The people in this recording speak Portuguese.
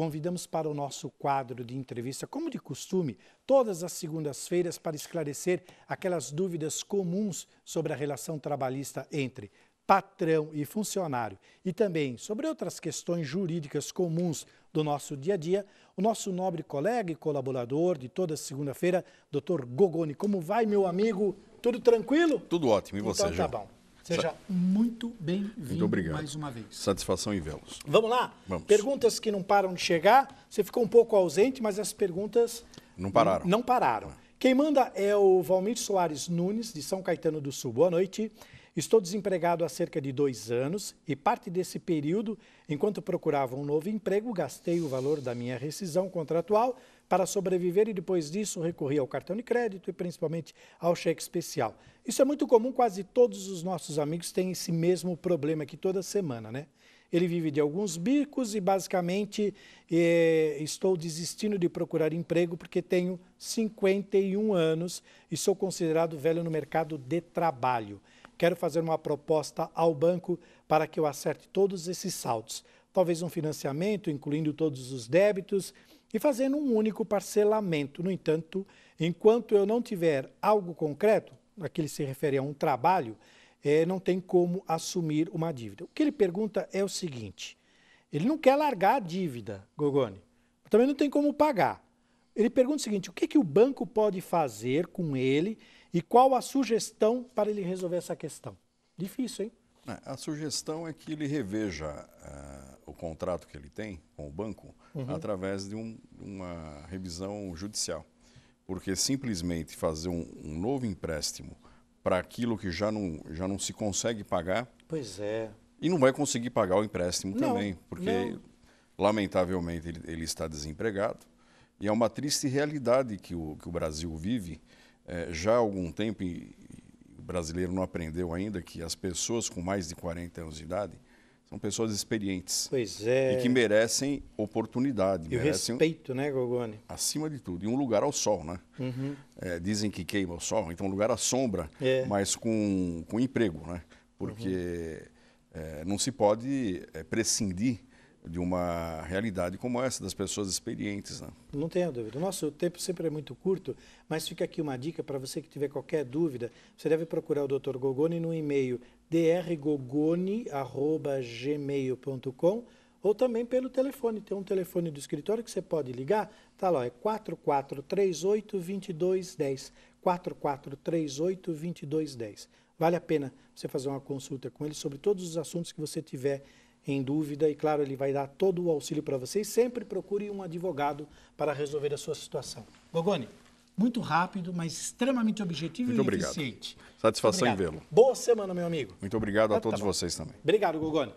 convidamos para o nosso quadro de entrevista, como de costume, todas as segundas-feiras para esclarecer aquelas dúvidas comuns sobre a relação trabalhista entre patrão e funcionário e também sobre outras questões jurídicas comuns do nosso dia a dia, o nosso nobre colega e colaborador de toda segunda-feira, Dr. Gogoni. Como vai, meu amigo? Tudo tranquilo? Tudo ótimo. E então você, então, tá João? bom. Seja muito bem-vindo mais uma vez. Satisfação em vê-los. Vamos lá? Vamos. Perguntas que não param de chegar. Você ficou um pouco ausente, mas as perguntas... Não pararam. Não pararam. É. Quem manda é o Valmir Soares Nunes, de São Caetano do Sul. Boa noite. Estou desempregado há cerca de dois anos e parte desse período, enquanto procurava um novo emprego, gastei o valor da minha rescisão contratual para sobreviver e depois disso recorria ao cartão de crédito e principalmente ao cheque especial. Isso é muito comum, quase todos os nossos amigos têm esse mesmo problema aqui toda semana, né? Ele vive de alguns bicos e basicamente eh, estou desistindo de procurar emprego porque tenho 51 anos e sou considerado velho no mercado de trabalho. Quero fazer uma proposta ao banco para que eu acerte todos esses saltos, Talvez um financiamento, incluindo todos os débitos, e fazendo um único parcelamento. No entanto, enquanto eu não tiver algo concreto, aquele se refere a um trabalho, é, não tem como assumir uma dívida. O que ele pergunta é o seguinte: ele não quer largar a dívida, Gogoni, também não tem como pagar. Ele pergunta o seguinte: o que, que o banco pode fazer com ele e qual a sugestão para ele resolver essa questão? Difícil, hein? É, a sugestão é que ele reveja é, contrato que ele tem com o banco uhum. através de um, uma revisão judicial. Porque simplesmente fazer um, um novo empréstimo para aquilo que já não, já não se consegue pagar. Pois é. E não vai conseguir pagar o empréstimo não, também, porque, não. lamentavelmente, ele, ele, está desempregado. E é uma triste realidade que o, que o Brasil vive eh, já há algum tempo, e o brasileiro não aprendeu ainda, que as pessoas com mais de 40 anos de idade são pessoas experientes. Pois é. E que merecem oportunidade. E merecem, respeito, né, Gogoni? Acima de tudo. E um lugar ao sol, né? Uhum. É, dizem que queima o sol, então um lugar à sombra, é. mas com, com emprego, né? Porque uhum. é, não se pode é, prescindir de uma realidade como essa, das pessoas experientes. Né? Não tenha dúvida. O nosso tempo sempre é muito curto, mas fica aqui uma dica para você que tiver qualquer dúvida. Você deve procurar o Dr. Gogoni no e-mail drgogoni.gmail.com ou também pelo telefone. Tem um telefone do escritório que você pode ligar, tá lá, é 4438-2210. 4438-2210. Vale a pena você fazer uma consulta com ele sobre todos os assuntos que você tiver em dúvida e, claro, ele vai dar todo o auxílio para você Sempre procure um advogado para resolver a sua situação. Gogoni muito rápido, mas extremamente objetivo muito e obrigado. eficiente. Satisfação obrigado. em vê-lo. Boa semana, meu amigo. Muito obrigado ah, a todos tá vocês também. Obrigado, Gugoni.